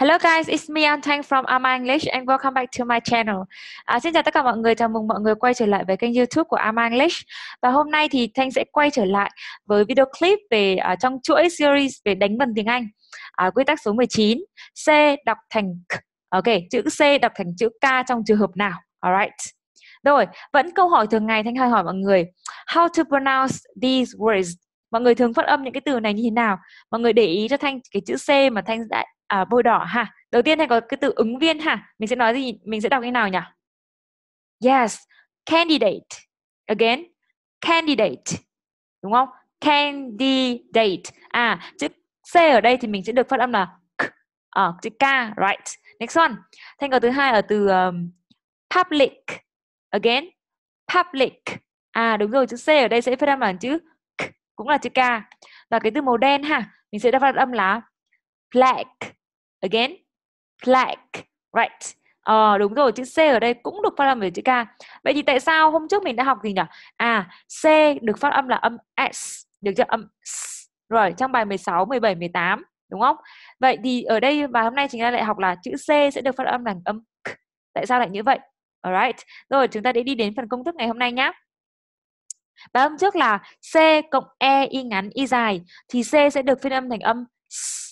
Hello guys, it's me An Thanh from Ama English and welcome back to my channel. À, xin chào tất cả mọi người, chào mừng mọi người quay trở lại với kênh YouTube của Ama English. Và hôm nay thì Thanh sẽ quay trở lại với video clip về uh, trong chuỗi series về đánh vần tiếng Anh. À, quy tắc số 19, C đọc thành k. Ok, chữ C đọc thành chữ K trong trường hợp nào? Alright. Rồi, vẫn câu hỏi thường ngày Thanh hay hỏi mọi người, how to pronounce these words? Mọi người thường phát âm những cái từ này như thế nào? Mọi người để ý cho Thanh cái chữ C mà Thanh đã à, bôi đỏ ha đầu tiên thì có cái từ ứng viên ha mình sẽ nói gì mình sẽ đọc như nào nhỉ yes candidate again candidate đúng không candidate à chữ c ở đây thì mình sẽ được phát âm là k à, chữ k right next one thành câu thứ hai ở từ um, public again public à đúng rồi chữ c ở đây sẽ phát âm là chữ k cũng là chữ k và cái từ màu đen ha mình sẽ phát âm là black again black right Ờ à, đúng rồi, chữ C ở đây cũng được phát âm với chữ K. Vậy thì tại sao hôm trước mình đã học gì nhỉ? À, C được phát âm là âm S, được chưa? Âm S. Rồi, trong bài 16, 17, 18, đúng không? Vậy thì ở đây bài hôm nay chúng ta lại học là chữ C sẽ được phát âm bằng âm K. Tại sao lại như vậy? Alright. Rồi, chúng ta để đi đến phần công thức ngày hôm nay nhé. Bài hôm trước là C cộng E y ngắn y dài thì C sẽ được phiên âm thành âm S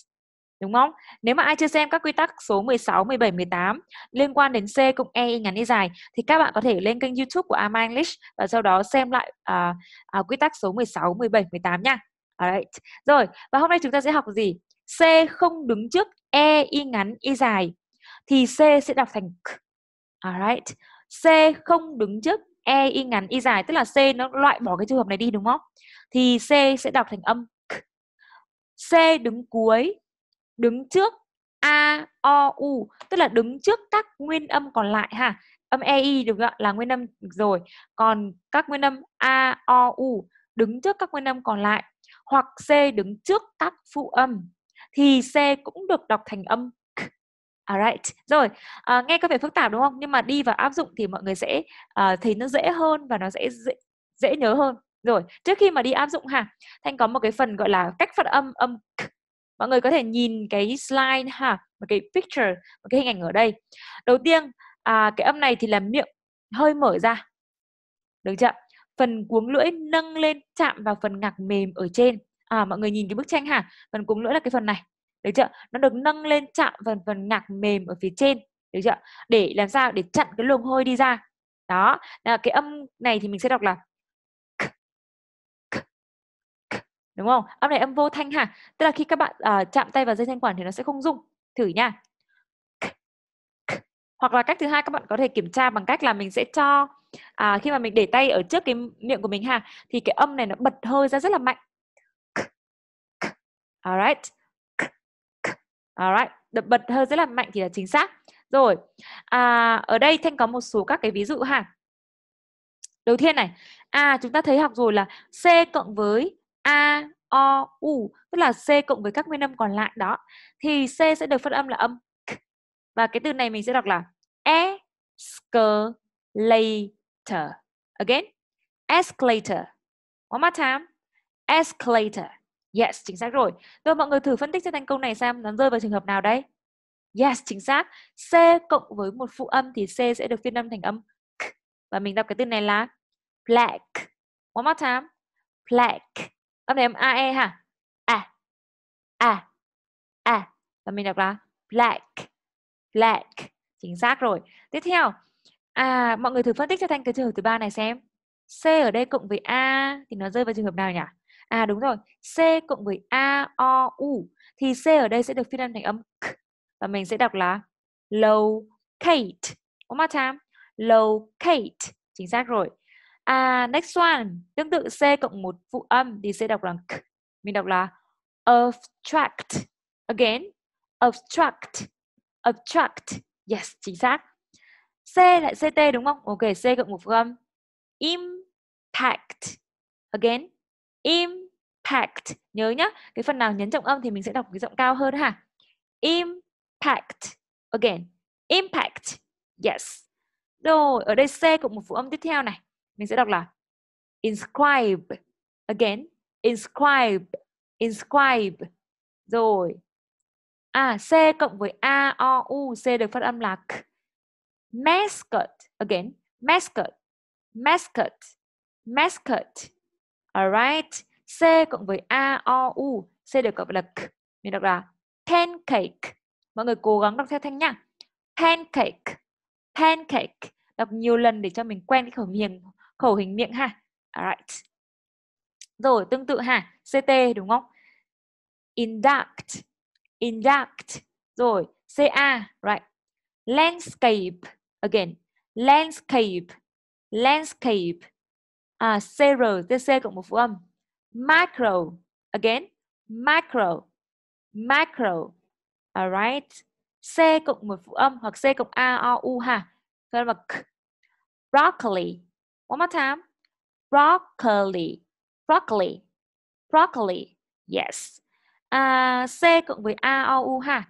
đúng không? Nếu mà ai chưa xem các quy tắc số 16, 17, 18 liên quan đến C cộng E ngắn e dài thì các bạn có thể lên kênh YouTube của Ama English và sau đó xem lại uh, uh, quy tắc số 16, 17, 18 nha. Alright. Rồi, và hôm nay chúng ta sẽ học gì? C không đứng trước E y ngắn y dài thì C sẽ đọc thành K. Alright. C không đứng trước E y ngắn y dài tức là C nó loại bỏ cái trường hợp này đi đúng không? Thì C sẽ đọc thành âm K. C đứng cuối đứng trước a o u tức là đứng trước các nguyên âm còn lại ha âm e i được gọi là nguyên âm rồi còn các nguyên âm a o u đứng trước các nguyên âm còn lại hoặc c đứng trước các phụ âm thì c cũng được đọc thành âm Alright, rồi à, nghe có vẻ phức tạp đúng không? Nhưng mà đi vào áp dụng thì mọi người sẽ à, thấy nó dễ hơn và nó sẽ dễ, dễ nhớ hơn. Rồi trước khi mà đi áp dụng ha, Thanh có một cái phần gọi là cách phát âm âm k mọi người có thể nhìn cái slide ha một cái picture một cái hình ảnh ở đây đầu tiên à, cái âm này thì là miệng hơi mở ra được chưa phần cuống lưỡi nâng lên chạm vào phần ngạc mềm ở trên à mọi người nhìn cái bức tranh ha phần cuống lưỡi là cái phần này được chưa nó được nâng lên chạm phần phần ngạc mềm ở phía trên được chưa để làm sao để chặn cái luồng hơi đi ra đó là cái âm này thì mình sẽ đọc là đúng không âm này âm vô thanh ha tức là khi các bạn uh, chạm tay vào dây thanh quản thì nó sẽ không rung thử nha hoặc là cách thứ hai các bạn có thể kiểm tra bằng cách là mình sẽ cho à, khi mà mình để tay ở trước cái miệng của mình ha thì cái âm này nó bật hơi ra rất là mạnh alright alright bật hơi rất là mạnh thì là chính xác rồi à, ở đây thanh có một số các cái ví dụ ha đầu tiên này à chúng ta thấy học rồi là c cộng với a o u tức là c cộng với các nguyên âm còn lại đó thì c sẽ được phân âm là âm k và cái từ này mình sẽ đọc là escalator again escalator one more time escalator yes chính xác rồi rồi mọi người thử phân tích cho thành công này xem nó rơi vào trường hợp nào đây yes chính xác c cộng với một phụ âm thì c sẽ được phiên âm thành âm k và mình đọc cái từ này là black one more time black âm này âm AE ha. a a a Và mình đọc là black. Black. Chính xác rồi. Tiếp theo. À, mọi người thử phân tích cho Thanh cái trường hợp thứ ba này xem. C ở đây cộng với A thì nó rơi vào trường hợp nào nhỉ? À đúng rồi, C cộng với A, O, U Thì C ở đây sẽ được phiên âm thành âm K Và mình sẽ đọc là locate One more time, locate Chính xác rồi À, next one, tương tự C cộng một phụ âm thì sẽ đọc là k. Mình đọc là abstract. Again, abstract. Abstract. Yes, chính xác. C lại CT đúng không? Ok, C cộng một phụ âm. Impact. Again, impact. Nhớ nhá, cái phần nào nhấn trọng âm thì mình sẽ đọc cái giọng cao hơn ha. Impact. Again, impact. Yes. Rồi, ở đây C cộng một phụ âm tiếp theo này mình sẽ đọc là inscribe again inscribe inscribe rồi à c cộng với a o u c được phát âm là k. mascot again mascot mascot mascot alright c cộng với a o u c được gọi là k. mình đọc là pancake mọi người cố gắng đọc theo thanh nhá pancake pancake đọc nhiều lần để cho mình quen cái khẩu hình khẩu hình miệng ha. Alright. Rồi tương tự ha, CT đúng không? Induct, induct. Rồi CA, right. Landscape again. Landscape, landscape. À, CR, TC cộng một phụ âm. Macro, again. Macro, macro. Alright. C cộng một phụ âm hoặc C cộng A, O, U ha. Thế là broccoli, One more time. Broccoli. Broccoli. Broccoli. Yes. À, C cộng với A, O, U ha.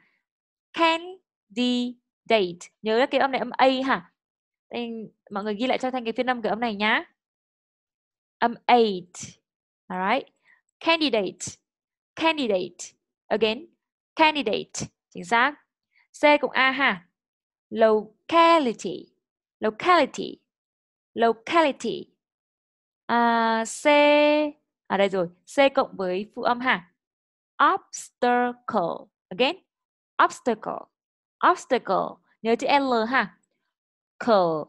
Candidate. Nhớ cái âm này âm A ha. mọi người ghi lại cho Thanh cái phiên âm cái âm này nhá. Âm 8. Alright. Candidate. Candidate. Again. Candidate. Chính xác. C cộng A ha. Locality. Locality locality à, c ở à đây rồi c cộng với phụ âm ha obstacle again obstacle obstacle nhớ chữ l ha cờ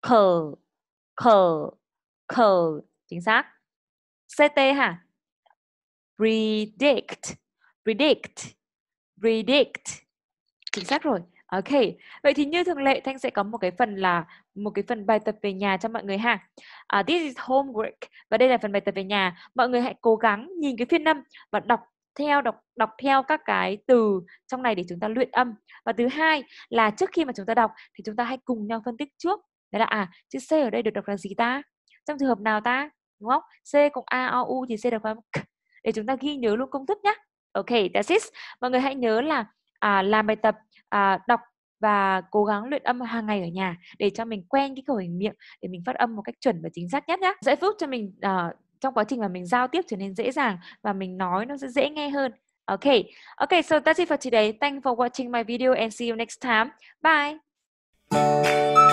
cờ cờ cờ chính xác ct ha predict predict predict chính xác rồi Ok, vậy thì như thường lệ Thanh sẽ có một cái phần là một cái phần bài tập về nhà cho mọi người ha. Uh, this is homework và đây là phần bài tập về nhà. Mọi người hãy cố gắng nhìn cái phiên âm và đọc theo đọc đọc theo các cái từ trong này để chúng ta luyện âm. Và thứ hai là trước khi mà chúng ta đọc thì chúng ta hãy cùng nhau phân tích trước. Đấy là à chữ C ở đây được đọc là gì ta? Trong trường hợp nào ta? Đúng không? C cộng A O U thì C được là k. Để chúng ta ghi nhớ luôn công thức nhé. Ok, that's it. Mọi người hãy nhớ là à, làm bài tập à, đọc và cố gắng luyện âm hàng ngày ở nhà để cho mình quen cái khẩu hình miệng để mình phát âm một cách chuẩn và chính xác nhất nhé sẽ giúp cho mình uh, trong quá trình mà mình giao tiếp trở nên dễ dàng và mình nói nó sẽ dễ nghe hơn Okay. Okay, so that's it for today. Thank you for watching my video and see you next time. Bye.